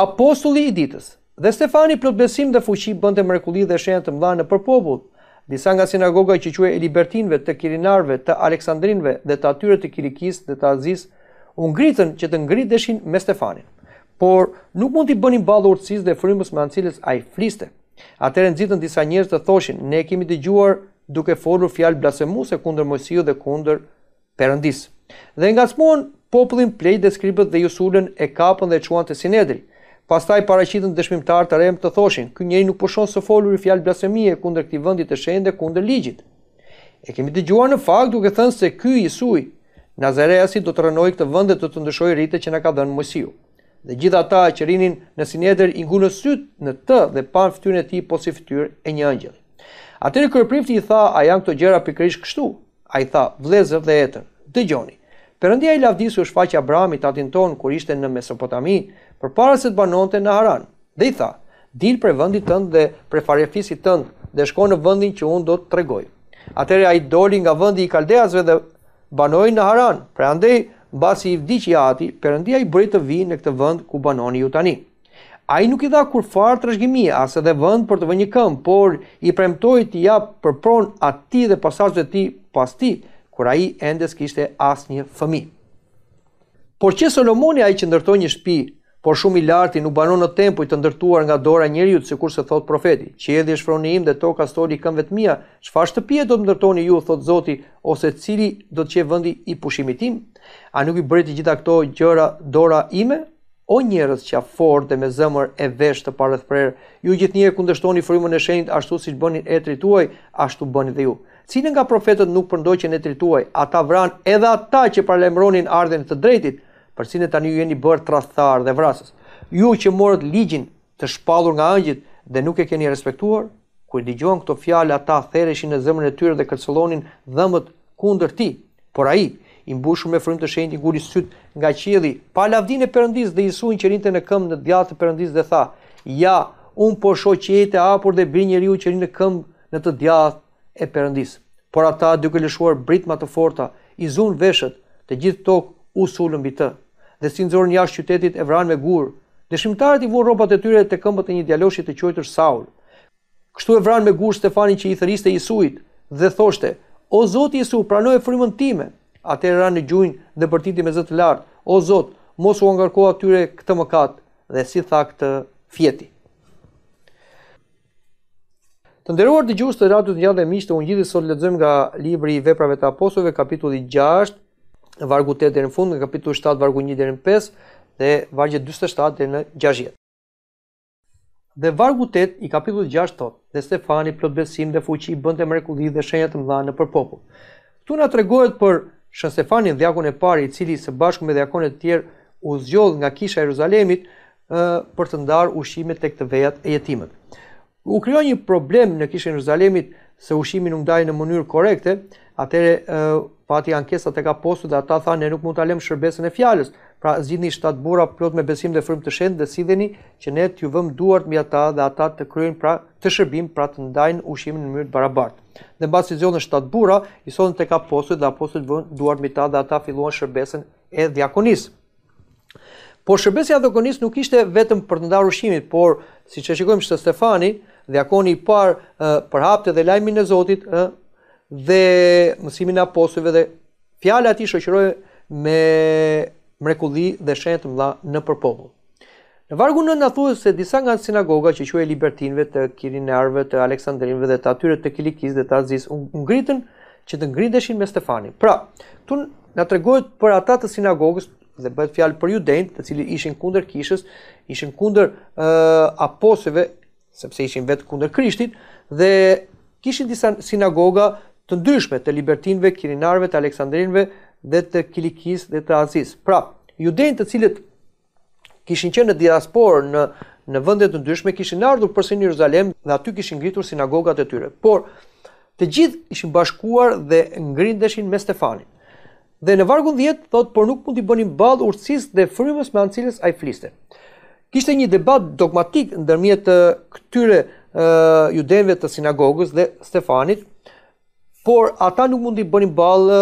apostulli i ditës. Dhe Stefani plot besim dhe fuqi bënte mrekulli dhe shenja të mëdha nëpër popull. Disa nga sinagoga që quhej e libertinëve, të kirinarëve, të aleksandrinëve dhe të atyre të kilikisë dhe të azis u ngritën që të ngriteshin me Stefanin. Por nuk mund t'i bënin ballë urtësisë dhe frymës me anëcilës ai fliste. Atëherë nxitën disa njerëz të thoshin, ne kemi dëgjuar duke folur fjalë blasfemuese kundër Mojsiu dhe kundër perëndis. Dhe ngacmuan popullin plejtë dhe skribët dhe ju sulën e kapën dhe çuan te Sinedri pastaj paraqitën dëshmimtar të rem të thoshin, ky njeri nuk po së folur i fjalë blasfemie kundër këtij vendi të shenjtë, kundër ligjit. E kemi dëgjuar në fakt duke thënë se ky Isui Nazareasi do të rënojë këtë vend dhe do të ndëshoj rritet që na ka dhënë Mojsiu. Dhe gjithë ata që rinin në Sinedër i ngulën syt në të dhe pan fytyrën e tij po si fytyrë e një angjëlli. Atëri kryeprifti i tha, a janë këto gjëra pikërisht kështu? Ai tha, vlezë dhe etër. Dëgjoni. Perëndia i është faqja Abrahamit atin ton kur ishte në Mesopotami, përpara se të banonte në Haran. Dhe i tha: "Dil prej vendit tënd dhe prej farefisit tënd dhe shko në vendin që unë do të tregoj." Atëherë ai doli nga vendi i kaldeasve dhe banoi në Haran. Prandaj, mbasi i vdiqi ati, Perëndia i bëri të vinë në këtë vend ku banoni ju tani. Ai nuk i dha kur farë trashëgimi as edhe vend për të vënë një por i premtoi të jap përpron atij dhe pasazhëve të tij pas kur ai ende s'kishte asnjë fëmijë. Por që Solomoni ai që ndërtoi një shtëpi, por shumë i lartë, nuk banon në tempuj të ndërtuar nga dora njeriu, sikur se thot profeti, që edhi shfroni im dhe toka stoli këmbëve të mia, çfarë shtëpi do të ndërtoni ju, thot Zoti, ose cili do të qejë vendi i pushimit tim? A nuk i bëri të gjitha këto gjëra dora ime? O njerëz qafort dhe me zemër e vesh të parëthprer, ju gjithnjëherë kundështoni frymën e shenjtë ashtu siç bënin etrit tuaj, ashtu bëni dhe ju. Cilën nga profetët nuk përndoj që ne trituaj, ata vran edhe ata që paralajmëronin ardhen të drejtit, për tani ju jeni bërë tradhtar dhe vrasës. Ju që morët ligjin të shpallur nga angjëjt dhe nuk e keni respektuar, kur dëgjuan këto fjalë ata thereshin në zemrën e tyre dhe kërcëllonin dhëmbët kundër ti. Por ai i mbushur me frymë të shenjtë i ngulit syt nga qielli, pa lavdinë e perëndis dhe Isuin që rinte në këmbë në djallë të dhe tha: "Ja, un po shoh qiejtë e hapur dhe bëj njeriu që rinë në këmbë në të djallë e Perëndis. Por ata duke lëshuar britma të forta, i zun veshët të gjithë tokë u sulën mbi të. Dhe si nxorën jashtë qytetit e vranë me gur, dëshmitarët i vuan rrobat e tyre te këmbët e një djaloshi të quajtur Saul. Kështu e vranë me gur Stefanin që i thëriste Jezuit dhe thoshte: "O Zot Jezu, pranoje frymën time." Atë ranë në gjunjë dhe përtiti me zot të lartë: "O Zot, mos u ngarko atyre këtë mëkat." Dhe si tha këtë fjeti. Të nderuar dëgjues të radios të ngjallë miqtë, unë gjithë sot lexojmë nga libri i veprave të apostujve, kapitulli 6, vargu 8 deri në fund, nga kapitulli 7, vargu 1 deri në 5 dhe vargu 47 deri në 60. Dhe vargu 8 i kapitullit 6 thotë: "Dhe Stefani plot besim dhe fuqi bënte mrekulli dhe shenja të mëdha nëpër popull." Ktu na tregohet për Shën Stefanin, djakun e parë i cili së bashku me djakonet e tjerë u zgjodh nga kisha e Jeruzalemit, për të ndarë ushqimin tek të vejat e jetimëve u krijoi një problem në kishën e Jeruzalemit se ushimi nuk ndaj në mënyrë korrekte, atëre uh, pati ankesa tek apostull dhe ata thanë ne nuk mund ta lëmë shërbesën e fjalës. Pra zgjidhni shtat burra plot me besim dhe frymë të shenjtë dhe sidheni që ne t'ju vëmë duart mbi ata dhe ata të kryejnë pra të shërbim pra të ndajnë ushimin në mënyrë të barabartë. Dhe mbas sezonit shtat burra i sonte tek apostull dhe apostull vën duart mbi ta dhe ata filluan shërbesën e diakonisë. Po shërbesja e diakonis nuk ishte vetëm për të ndarë ushimin, por siç e shikojmë se Stefani, dhe akoni i parë për hapte dhe lajmin e Zotit ë dhe mësimin e apostujve dhe fjala ti shoqëroi me mrekulli dhe shenjë të mëdha në popull. Në vargu 9 na thuhet se disa nga sinagoga që quhej libertinëve të Kirinarëve të Aleksandrinëve dhe të atyre të Kilikis dhe të Azis u ngritën që të ngrihen me Stefanin. Pra, këtu na tregohet për ata të sinagogës dhe bëhet fjalë për judenjtë, të cilët ishin kundër kishës, ishin kundër uh, apostujve sepse ishin vetë kundër Krishtit, dhe kishin disa sinagoga të ndryshme të libertinve, kirinarve, të aleksandrinve, dhe të kilikis dhe të azis. Pra, juden të cilët kishin qenë në diaspor në, në vëndet të ndryshme, kishin ardhur përse një Jerusalem dhe aty kishin ngritur sinagogat e tyre. Por, të gjithë ishin bashkuar dhe ngrindeshin me Stefanin. Dhe në vargun 10 thotë, por nuk mund t'i bënim ballë urtësisë dhe frymës me anë cilës ai fliste kishte një debat dogmatik ndërmjet këtyre judenve të sinagogës dhe Stefanit, por ata nuk mundi bënin balë,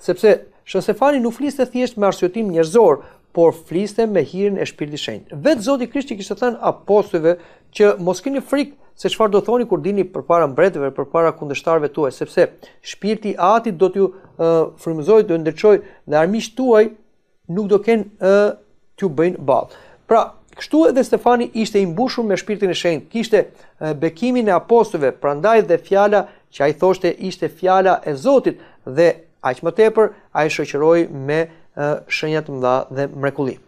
sepse Shën Stefani nuk fliste thjesht me arsyetim njërzor, por fliste me hirën e shpirti shenjë. Vetë Zoti Krishti kishte thënë apostujve që mos keni frikë se çfarë do thoni kur dini përpara mbretëve, përpara kundështarëve tuaj, sepse shpirti i Atit do t'ju uh, frymëzoj, do ndërqoj dhe armiqtë tuaj nuk do kenë uh, t'ju bëjnë ballë. Pra, Kështu edhe Stefani ishte i mbushur me shpirtin e shenjtë, kishte bekimin e apostujve, prandaj dhe fjala që ai thoshte ishte fjala e Zotit dhe aq më tepër ai shoqëroi me shenja të mëdha dhe mrekulli.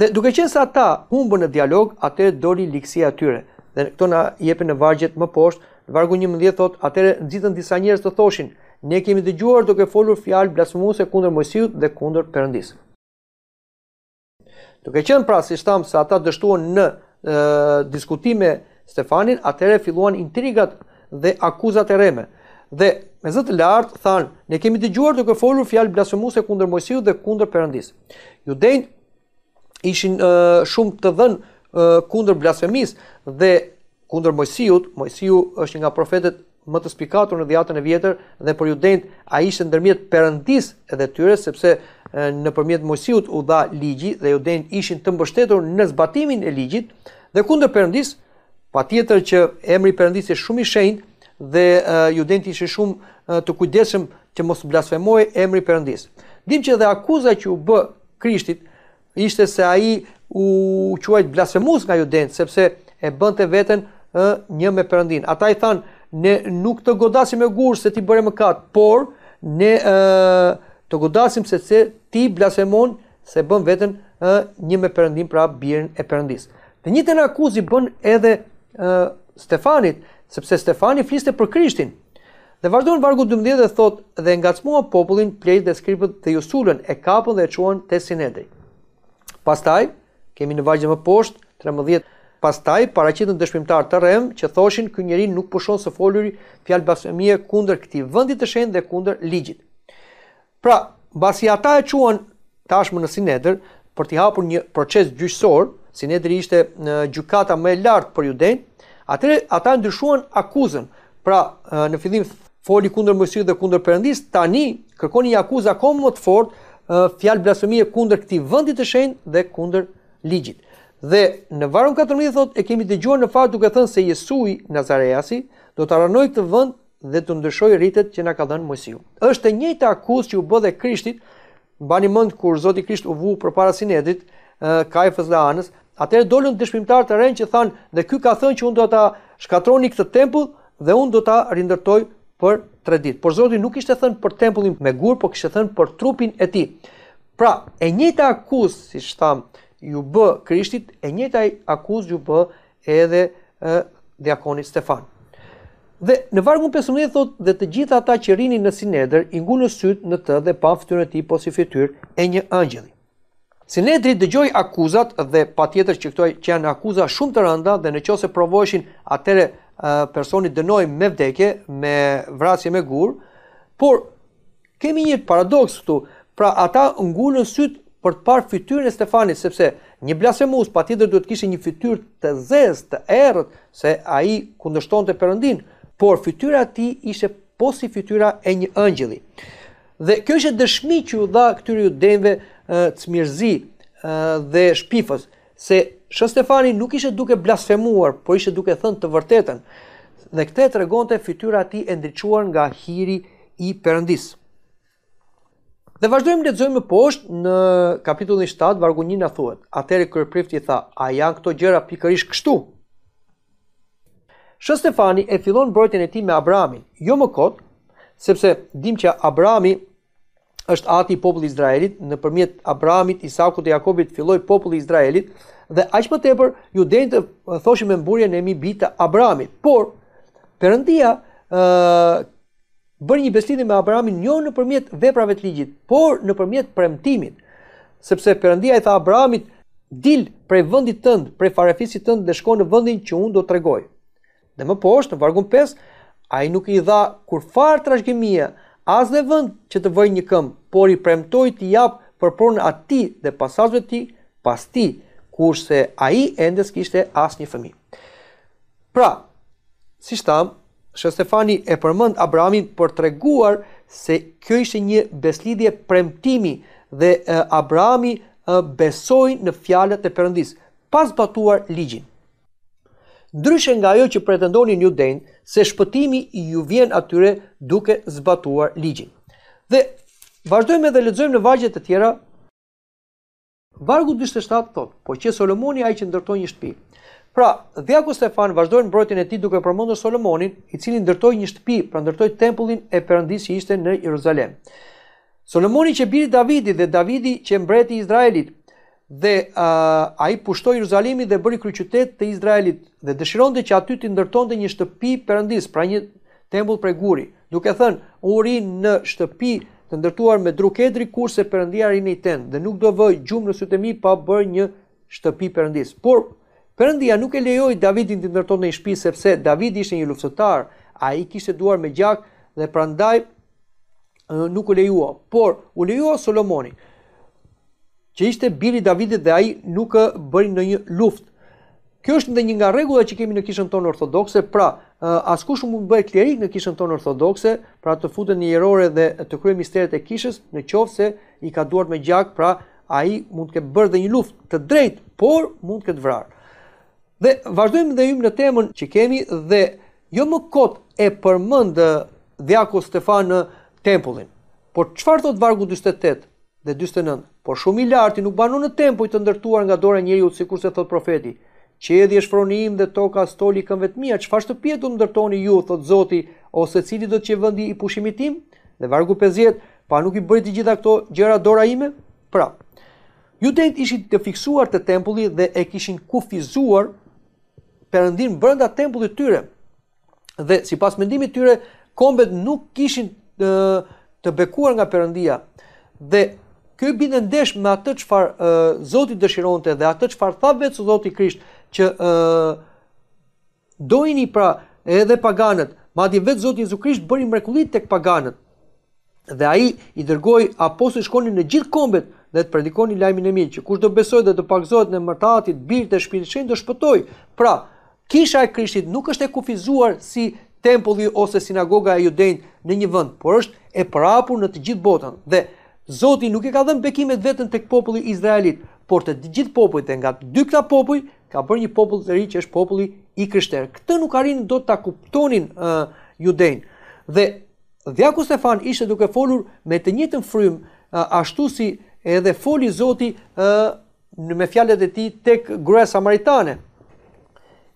Dhe duke qenë se ata humbën në dialog, atë doli liksia atyre. tyre. Dhe këto na jepen në vargjet më poshtë, në vargu 11 thot, atëre nxitën disa njerëz të thoshin, ne kemi dëgjuar duke folur fjalë blasfemuese kundër Mojsiut dhe kundër Perëndisë. Duke qenë pra si shtamë se ata dështuan në diskutime Stefanin, atëre filluan intrigat dhe akuzat e reme. Dhe me zëtë lartë thanë, ne kemi të gjuar duke folur fjalë blasfemuse kundër Mojësiu dhe kundër përëndis. Judejnë ishin shumë të dhenë kundër blasfemisë dhe kundër Mojësiu, Mojsiu është nga profetet më të spikatur në dhjatën e vjetër dhe për judejt a ishtë ndërmjet përëndis edhe tyre, sepse në përmjet u dha ligji dhe judejt ishin të mbështetur në zbatimin e ligjit dhe kunder përëndis, pa tjetër që emri përëndis e shumë i shenjtë dhe judejt ishin shumë të kujdeshëm që mos blasfemoj emri përëndis. Dim që dhe akuza që u bë krishtit ishte se a i u quajt blasfemus nga judejt, sepse e bënte veten një me përëndin. Ata i thanë, ne nuk të godasim e gurë se ti bërë më katë, por ne uh, të godasim se se ti blasemon se bën vetën uh, një me përëndim pra birën e përëndis. Dhe një të në akuzi bën edhe uh, Stefanit, sepse Stefani fliste për Krishtin. Dhe vazhdojnë vargu 12 dhe thot dhe nga cmoa popullin, plejt dhe skripët dhe justullën e kapën dhe e quen të sinedri. Pastaj, kemi në vazhdojnë më poshtë, 13 taj, paracitën dëshmitar të rrem që thoshin ky njeri nuk pushon së foluri fjalë blasfemie kundër këtij vëndit të shenjtë dhe kundër ligjit. Pra, basi ata e quan tashmë në sinedër për t'i hapur një proces gjyqësor, sinedri ishte në gjykata më e lartë për juden, atëre ata ndryshuan akuzën. Pra, në fillim foli kundër Mojsit dhe kundër Perëndis, tani kërkoni një akuzë akomë më të fortë, fjalë blasëmije kundër këtij vëndit të shenjtë dhe kundër ligjit. Dhe në varun 14 thot e kemi dëgjuar në fakt duke thënë se Jesui Nazareasi do të aranoj të vend dhe të ndryshoj ritet që na ka dhënë Mojsiu. Është e njëjta akuzë që u bë dhe Krishtit, mbani mend kur Zoti Krisht u vu përpara Sinedit, kajfës dhe Anës, atëherë dolën dëshpërimtar të rinj që thanë dhe ky ka thënë që unë do ta shkatroni këtë tempull dhe unë do ta rindërtoj për tre ditë. Por Zoti nuk ishte thënë për tempullin me gur, por kishte thënë për trupin e tij. Pra, e njëjta akuzë, siç tham, ju bë Krishtit, e njëta i akuz ju bë edhe e, diakonit Stefan. Dhe në vargun 15 thot dhe të gjitha ata që rinin në Sinedër, i ngunë sytë në të dhe pa fëtyrën e ti po si fëtyrë e një angjeli. Sinedri dëgjoj akuzat dhe pa tjetër që këtoj që janë akuza shumë të rënda dhe në qose provojshin atere personi dënoj me vdekje, me vrasje me gurë, por kemi një paradoks këtu, pra ata ngullën sytë për të parë fytyrën e Stefanit, sepse një blasfemus patjetër duhet kishte një fytyrë të zezë, të errët, se ai kundëstonte Perëndin, por fytyra e tij ishte posi fytyra e një ëngjëlli. Dhe kjo është dëshmi që u dha këtyre judenve cmirzi dhe shpifës, se Shë Stefani nuk ishe duke blasfemuar, por ishe duke thënë të vërtetën, dhe këte të regonte fytyra ti e ndriçuar nga hiri i përëndisë. Dhe vazhdojmë të lexojmë poshtë në kapitullin 7, vargu 1 na thuhet. Atëherë kryeprifti tha, a janë këto gjëra pikërisht kështu? Shë Stefani e fillon mbrojtjen e tij me Abrahamin, jo më kot, sepse dim që Abrahami është ati i popullit Izraelit, nëpërmjet Abrahamit, Isakut dhe Jakobit filloi populli i Izraelit dhe aq më tepër ju denjë të thoshim me mburjen e mi bita Abrahamit. Por Perëndia ë bërë një beslidhje me Abrahamin njo në përmjet veprave të ligjit, por në përmjet premtimit. Sepse përëndia i tha Abrahamit, dil prej vëndit tëndë, prej farefisit tëndë dhe shko në vëndin që unë do të regoj. Dhe më poshtë, në vargun 5, a i nuk i dha kur farë të rashgjimia, as dhe vënd që të vëj një këmë, por i premtoj të japë për pronë ati dhe pasazve ti, pas ti, kurse a i endes kishte as një fëmi. Pra, si shtamë, Shë Stefani e përmënd Abrahamin për të reguar se kjo ishe një beslidje premtimi dhe Abrahami besoj në fjalët e përëndis, pas batuar ligjin. Ndryshe nga jo që pretendoni një denjë, se shpëtimi ju vjen atyre duke zbatuar ligjin. Dhe vazhdojmë edhe ledzojmë në vajgjet e tjera, Vargu 27 thotë, po që Solomoni ai që ndërtoi një shtëpi, Pra, Dhjaku Stefan vazhdojnë mbrojtjen e tij duke përmendur Solomonin, i cili ndërtoi një shtëpi për ndërtoi tempullin e përëndis që ishte në Jeruzalem. Solomoni që biri Davidi dhe Davidi që mbreti i Izraelit dhe uh, ai pushtoi Jeruzalemi dhe bëri kryqytet të Izraelit dhe dëshironte që aty të ndërtonte një shtëpi përëndis, pra një tempull prej guri, duke thënë, uri në shtëpi të ndërtuar me drukedri kurse përëndia rinë i tend dhe nuk do vë gjumë në sytë mi pa bërë një shtëpi Perëndis." Por Perëndia nuk e lejoi Davidin të ndërtonte një shtëpi sepse Davidi ishte një luftëtar, ai kishte duar me gjak dhe prandaj nuk u lejua. por u lejua Solomonit. Që ishte biri i Davidit dhe ai nuk e bëri në një luftë. Kjo është një nga rregullat që kemi në kishën tonë ortodokse, pra askush nuk mund të klerik në kishën tonë ortodokse, pra të futen në erore dhe të kryejë misteret e kishës, në qoftë se i ka duart me gjak, pra ai mund të ketë bërë dhe një luftë të drejt, por mund të ketë vrarë. Dhe vazhdojmë dhe jemi në temën që kemi dhe jo më kot e përmend Djaku Stefan në tempullin. Por çfarë thot vargu 48 dhe 49? Por shumë i larti nuk banon në tempuj të ndërtuar nga dora u njeriu sikur se thot profeti. Qedhi është fronim dhe toka stoli kanë vetmia, çfarë shtëpi të ndërtoni ju thot Zoti ose cili do të qenë vendi i pushimit tim? Dhe vargu 50, pa nuk i bëri të gjitha këto gjëra dora ime? Prap. Ju ishit të fiksuar të tempullit dhe e kishin kufizuar perëndin brenda tempullit tyre. Dhe sipas mendimit tyre, kombet nuk kishin të, të bekuar nga perëndia. Dhe ky binë ndesh me atë çfarë Zoti dëshironte dhe atë çfarë tha vetë Zoti Krisht që ë dojni pra edhe paganët, madje vetë Zoti Jezu Krisht bëri mrekullit tek paganët. Dhe ai i dërgoi apostujt shkonin në gjithë kombet dhe të predikoni lajmin e mirë që kush do besoj dhe të pakëzohet në mërtatit, birë e shpinëshin, do shpëtoj. Pra, kisha e Krishtit nuk është e kufizuar si tempulli ose sinagoga e judejnë në një vënd, por është e prapur në të gjithë botën. Dhe Zoti nuk e ka dhenë bekimet vetën të këpopulli Izraelit, por të gjithë popullit e nga të dy këta ka bërë një popull të ri që është populli i kryshterë. Këtë nuk arinë do të kuptonin uh, judejnë. Dhe dhjaku Stefan ishte duke folur me të njëtën frym uh, ashtu si edhe foli Zoti uh, me fjallet e ti tek grue samaritane.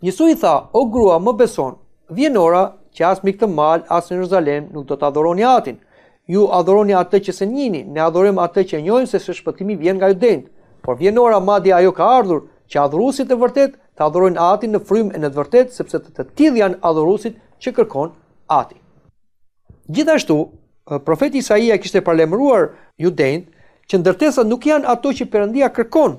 Njësu i tha, o grua më beson, vjenora që asë mikë të malë, asë në Jerusalem nuk do të adhoroni atin. Ju adhoroni atë që se njini, ne adhorem atë që njojnë se se shpëtimi vjen nga ju dendë. Por vjenora madi ajo ka ardhur që adhurusit e vërtet të adhorojnë atin në frym e në të vërtet, sepse të të tjil janë adhurusit që kërkon ati. Gjithashtu, profeti Isaia kishte parlemruar ju dendë që ndërtesat nuk janë ato që përëndia kërkon.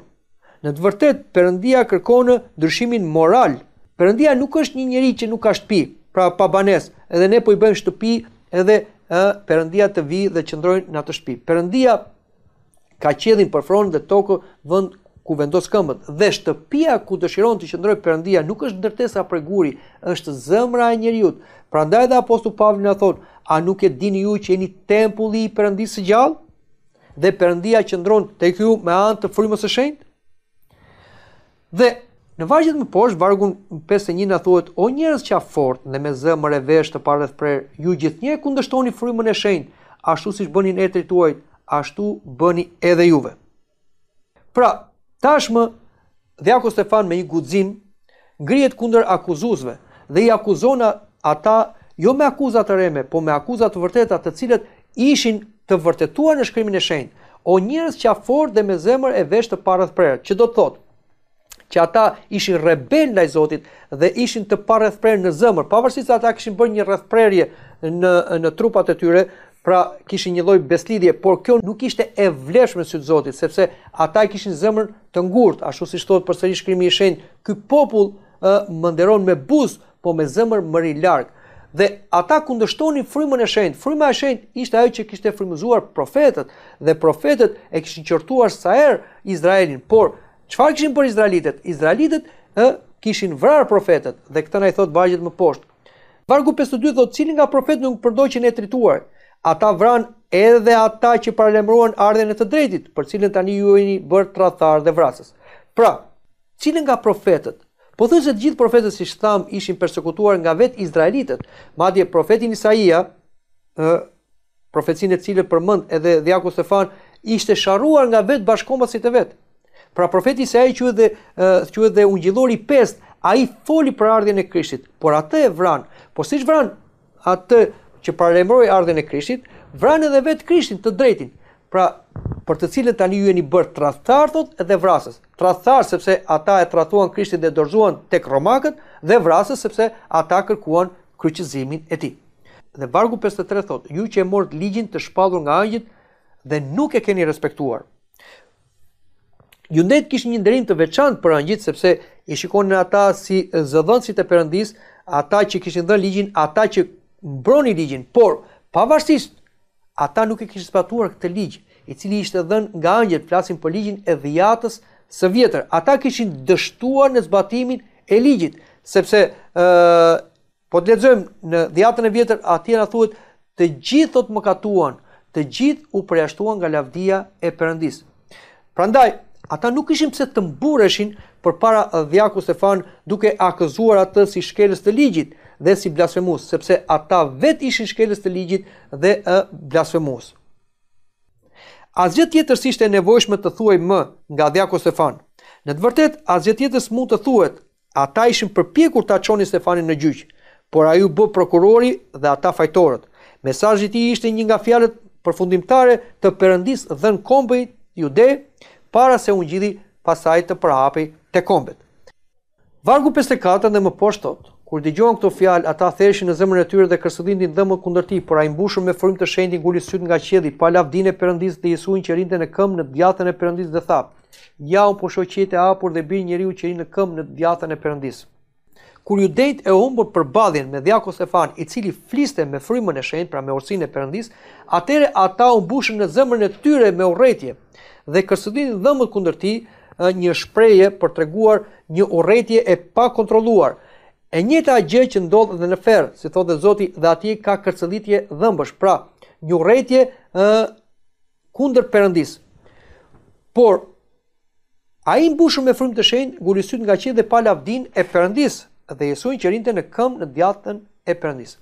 Në të vërtet, përëndia kërkonë dërshimin moralë, Perëndia nuk është një njerëz që nuk ka shtëpi, pra pa banesë, edhe ne po i bëjmë shtëpi edhe ë Perëndia të vi dhe qëndrojnë në atë shtëpi. Perëndia ka qiellin për fron dhe tokë vend ku vendos këmbët dhe shtëpia ku dëshiron të qëndroj Perëndia nuk është ndërtesa prej guri, është zemra e njeriu. Prandaj dhe apostull Pavli na thon, a nuk e dini ju që jeni tempulli i Perëndisë së gjallë? Dhe Perëndia qëndron tek ju me anë të frymës së shenjtë? Dhe Në vargjet më poshtë, vargun 51 na thuhet o njerëz që afort dhe me zëmër e vesh të parëth ju gjithnjë kundështoni frymën e shenjtë, ashtu siç bënin etrit tuaj, ashtu bëni edhe juve. Pra, tashmë Dhjaku Stefan me një guxim ngrihet kundër akuzuesve dhe i akuzon ata jo me akuza të reme, po me akuza të vërteta të cilët ishin të vërtetuar në shkrimin e shenjtë. O njerëz që afort dhe me zemër e vesh të parëth prerë, do të thotë, që ata ishin rebel ndaj Zotit dhe ishin të parëthprer në zemër, pavarësisht se ata kishin bërë një rrethprerje në në trupat e tyre, pra kishin një lloj beslidhje, por kjo nuk ishte e vlefshme sy të Zotit, sepse ata i kishin zemrën të ngurtë, ashtu si thotë përsëri shkrimi i shenjtë, ky popull uh, mënderon me buz, po me zemër më i larg. Dhe ata kundështonin frymën e shenjtë. Fryma e shenjtë ishte ajo që kishte frymëzuar profetët dhe profetët e kishin qortuar sa herë Izraelin, por Çfarë kishin për izraelitët? Izraelitët ë kishin vrarë profetët dhe këtë na i thot vargjet më poshtë. Vargu 52 do cilin nga profetët nuk përdoqën e trituar. Ata vran edhe ata që paralajmëruan ardhen e të drejtit, për cilën tani ju jeni bërë tradhtar dhe vrasës. Pra, cilin nga profetët? Po thosë se të gjithë profetët siç shtam ishin përsekutuar nga vet izraelitët, madje profeti Isaia ë profecinë e cilën përmend edhe Diaku Stefan ishte sharruar nga vet bashkombësit e vet. Pra profeti se ai quhet dhe uh, quhet dhe ungjillori 5, ai foli për ardhjën e Krishtit, por atë e vran. Po siç vran atë që paralajmëroi ardhjën e Krishtit, vran edhe vetë Krishtin të drejtin. Pra për të cilët tani ju jeni bërë tradhtar thot edhe vrasës. Tradhtar sepse ata e tradhtuan Krishtin dhe dorëzuan tek romakët dhe vrasës sepse ata kërkuan kryqëzimin e tij. Dhe vargu 53 thot, ju që e morët ligjin të shpallur nga angjit dhe nuk e keni respektuar. Junet kishin një ndërim të veçantë për angjit sepse i shikonin ata si zëdhënësit e Perëndis, ata që kishin dhënë ligjin, ata që mbronin ligjin, por pavarësisht ata nuk e kishin zbatuar këtë ligj, i cili ishte dhënë nga angjët, flasin për ligjin e dhijatës së vjetër. Ata kishin dështuar në zbatimin e ligjit, sepse ë po të lexojmë në dhjatën e vjetër atje na thuhet të gjithë thotë mëkatuan, të gjithë u përjashtuan nga lavdia e Perëndis. Prandaj, ata nuk ishim pse të mbureshin për para dhjaku Stefan duke akëzuar atë si shkeles të ligjit dhe si blasfemus, sepse ata vet ishin shkeles të ligjit dhe e blasfemus. Asgjë tjetër si shte nevojshme të thuaj më nga dhjaku Stefan. Në të vërtet, asgjë tjetër s'mu të thuet, ata ishin përpjekur ta aqoni Stefanin në gjyqë, por a ju bë prokurori dhe ata fajtorët. Mesajgjë i ishte një nga fjalet përfundimtare të përëndis dhe në kombëj ju para se unë gjithi pasaj të përhapi të kombet. Vargu 54 dhe më poshtot, kur di gjohën këto fjalë, ata thershin në zemën e tyre dhe kërsëdhin din dhe më kundërti, por a imbushur me frim të shendin gulli sytë nga qedi, pa lavdin e përëndis dhe jesuin që rinte në këmë në djathën e përëndis dhe thapë, ja unë po shoqete e apur dhe bi njeri u që rinë në këmë në djathën e përëndisë kur ju dejt e humbur për badhjen me dhjako Stefan, i cili fliste me frimën e shenjt, pra me orsin e përëndis, atere ata u mbushën në zëmërën e tyre me uretje, dhe kërsëdin dhëmët kundër ti një shpreje për të reguar një uretje e pa kontroluar, E njëta gjë që ndodh edhe në ferr, si thotë Zoti, dhe ati ka kërcëllitje dhëmbësh, pra, një uretje ë uh, kundër Perëndis. Por ai mbushur me frymë të shenjtë, gurisyt nga qiell dhe pa lavdin e Perëndis, dhe Jesuin që rinte në këmbë në djathtën e Perëndisë.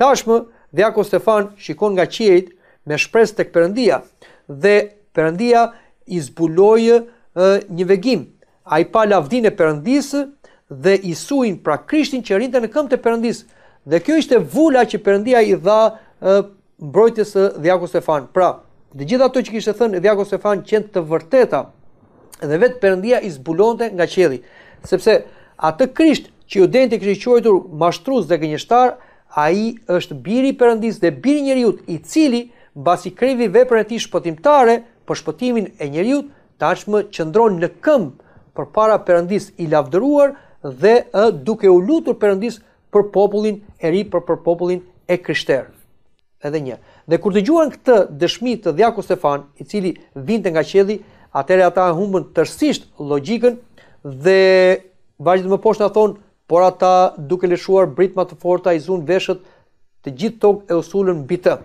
Tashmë Diako Stefan shikon nga qiejt me shpresë tek Perëndia dhe Perëndia i zbuloi një vegim. Ai pa lavdinë e Perëndisë dhe i suin pra Krishtin që rinte në këmbë të Perëndisë. Dhe kjo ishte vula që Perëndia i dha mbrojtjes së Diako Stefan. Pra, të gjitha ato që kishte thënë Diako Stefan qenë të vërteta dhe vetë Perëndia i zbulonte nga qielli, sepse atë Krisht që ju denti kështë i qojtur mashtruz dhe gënjështar, a i është biri përëndis dhe biri njëriut, i cili basi krevi vepër e ti shpëtimtare për shpëtimin e njëriut, ta më qëndron në këmbë për para përëndis i lavdëruar dhe duke u lutur përëndis për popullin e ri për për popullin e kryshterë. Edhe një. Dhe kur të gjuan këtë dëshmi të dhjaku Stefan, i cili vinte nga qelli, atëherë ata humbën tërësisht logjikën dhe vajzën më poshtë na thonë, por ata duke lëshuar britma të forta i zun veshët të gjithë tokë e usullën bitë.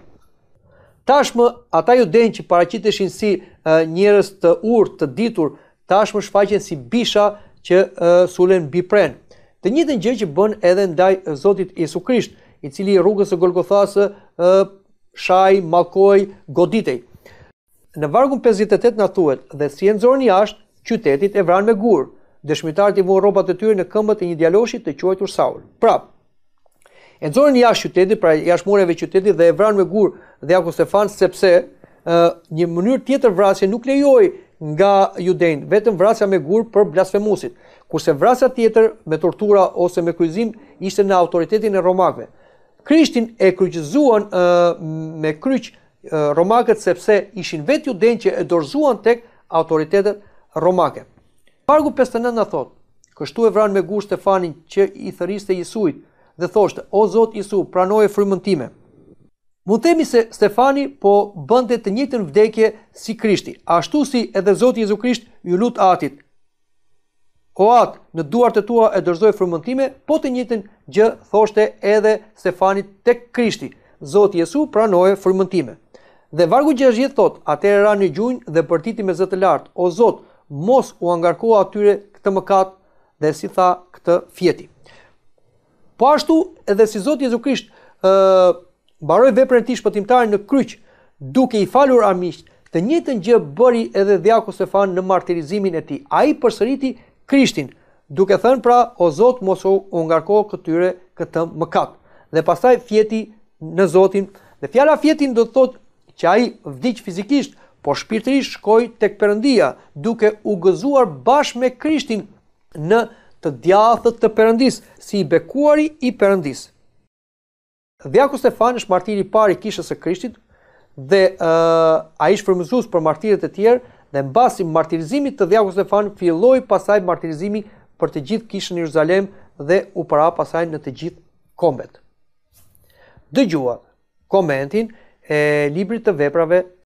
Tashmë, ata ju denë që paracitëshin si uh, njërës të urë, të ditur, tashmë shfaqen si bisha që uh, sulen bipren. Të njëtë një gjë që bën edhe ndaj Zotit Jesu Krisht, i cili rrugës e Golgothasë shaj, makoj, goditej. Në vargun 58 në thuet, dhe si e nëzorën jashtë, qytetit e vran me gurë, dëshmitar të vënë rrobat e tyre në këmbët e një djaloshi të quajtur Saul. Prap. E nxorën jashtë qytetit, pra jashtë mureve të qytetit dhe e vranë me gur dhe Jakob Stefan sepse ë uh, një mënyrë tjetër vrasje nuk lejoj nga judenj, vetëm vrasja me gur për blasfemusit. Kurse vrasja tjetër me tortura ose me kryzim ishte në autoritetin e romakëve. Krishtin e kryqëzuan uh, me kryq uh, romakët sepse ishin vetë judenj që e dorzuan tek autoritetet romake. Pargu 59 në thotë, kështu e vran me gur Stefanin që i thëriste Jezuit dhe thoshte, o Zot Jezu, pranoje frymën time. Mu themi se Stefani po bënte të njëjtën vdekje si Krishti, ashtu si edhe Zoti Jezu Krisht ju lut Atit. O atë, në duart të tua e dorëzoj frymën time, po të njëjtën gjë thoshte edhe Stefani tek Krishti. Zot Jezu pranoje frymën time. Dhe vargu 60 thot, atëherë ra në gjunjë dhe përtiti me Zot të lartë, o Zot, mos u angarko atyre këtë mëkat dhe si tha këtë fjeti. Po ashtu edhe si Zotë Jezu Krisht e, baroj veprën ti pëtimtari në kryqë duke i falur amisht të njëtën gjë bëri edhe dhjaku se fanë në martirizimin e ti. A i përsëriti Krishtin duke thënë pra o Zotë mos u angarko këtyre këtë mëkat dhe pasaj fjeti në Zotin dhe fjala fjetin do të thot që a i vdikë fizikisht por shpirtëri shkoj tek këpërëndia duke u gëzuar bashkë me krishtin në të djathët të përëndis, si i bekuari i përëndis. Dhjaku Stefan është martiri pari kishës e krishtit dhe uh, a ishë fërmëzus për martirit e tjerë dhe në basi martirizimit të Dhjaku Stefan filloj pasaj martirizimi për të gjithë kishën në Jerusalem dhe u para pasaj në të gjithë kombet. Dëgjua komentin e librit të veprave